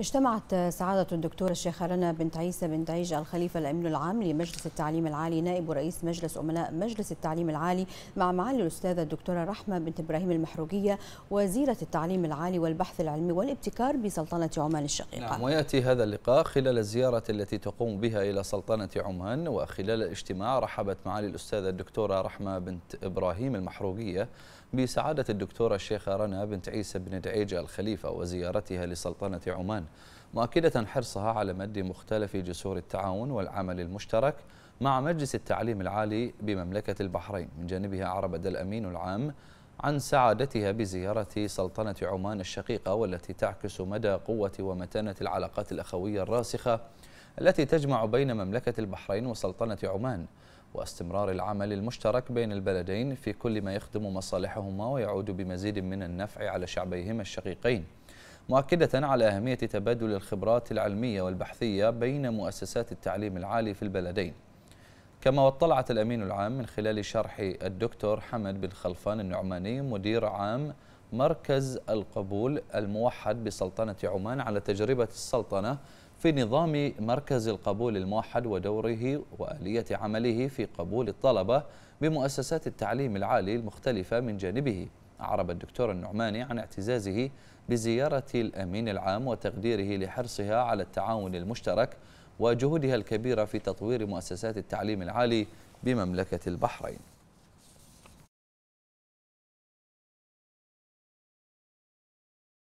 اجتمعت سعادة الدكتورة الشيخة رنا بنت عيسى بن دعيج الخليفة الأمين العام لمجلس التعليم العالي نائب رئيس مجلس أمناء مجلس التعليم العالي مع معالي الأستاذة الدكتورة رحمة بنت إبراهيم المحروقية وزيرة التعليم العالي والبحث العلمي والابتكار بسلطنة عمان الشقيقة نعم ويأتي هذا اللقاء خلال الزيارة التي تقوم بها إلى سلطنة عمان وخلال الاجتماع رحبت معالي الأستاذة الدكتورة رحمة بنت إبراهيم المحروقية بسعادة الدكتورة الشيخة رنا بنت عيسى بن دعيجة الخليفة وزيارتها لسلطنة عمان مؤكدة حرصها على مد مختلف جسور التعاون والعمل المشترك مع مجلس التعليم العالي بمملكة البحرين من جانبها عربد الأمين العام عن سعادتها بزيارة سلطنة عمان الشقيقة والتي تعكس مدى قوة ومتانة العلاقات الأخوية الراسخة التي تجمع بين مملكة البحرين وسلطنة عمان واستمرار العمل المشترك بين البلدين في كل ما يخدم مصالحهما ويعود بمزيد من النفع على شعبيهما الشقيقين مؤكدة على أهمية تبادل الخبرات العلمية والبحثية بين مؤسسات التعليم العالي في البلدين كما واطلعت الأمين العام من خلال شرح الدكتور حمد بن خلفان النعماني مدير عام مركز القبول الموحد بسلطنة عمان على تجربة السلطنة في نظام مركز القبول الموحد ودوره وآلية عمله في قبول الطلبة بمؤسسات التعليم العالي المختلفة من جانبه أعرب الدكتور النعماني عن اعتزازه بزيارة الأمين العام وتقديره لحرصها على التعاون المشترك وجهودها الكبيرة في تطوير مؤسسات التعليم العالي بمملكة البحرين